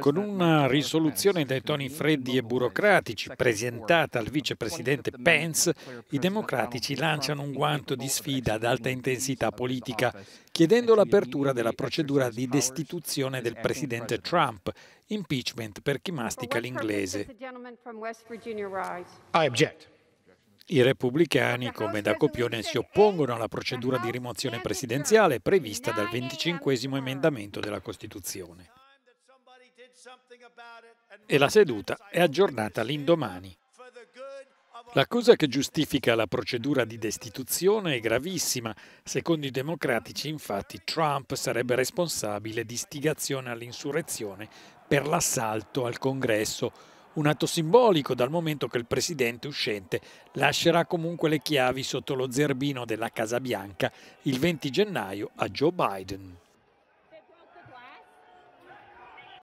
Con una risoluzione dai toni freddi e burocratici presentata al vicepresidente Pence, i democratici lanciano un guanto di sfida ad alta intensità politica, chiedendo l'apertura della procedura di destituzione del presidente Trump, impeachment per chi mastica l'inglese. I object. I repubblicani, come da copione, si oppongono alla procedura di rimozione presidenziale prevista dal 25 emendamento della Costituzione. E la seduta è aggiornata l'indomani. L'accusa che giustifica la procedura di destituzione è gravissima. Secondo i democratici, infatti, Trump sarebbe responsabile di istigazione all'insurrezione per l'assalto al Congresso un atto simbolico dal momento che il presidente uscente lascerà comunque le chiavi sotto lo zerbino della Casa Bianca il 20 gennaio a Joe Biden.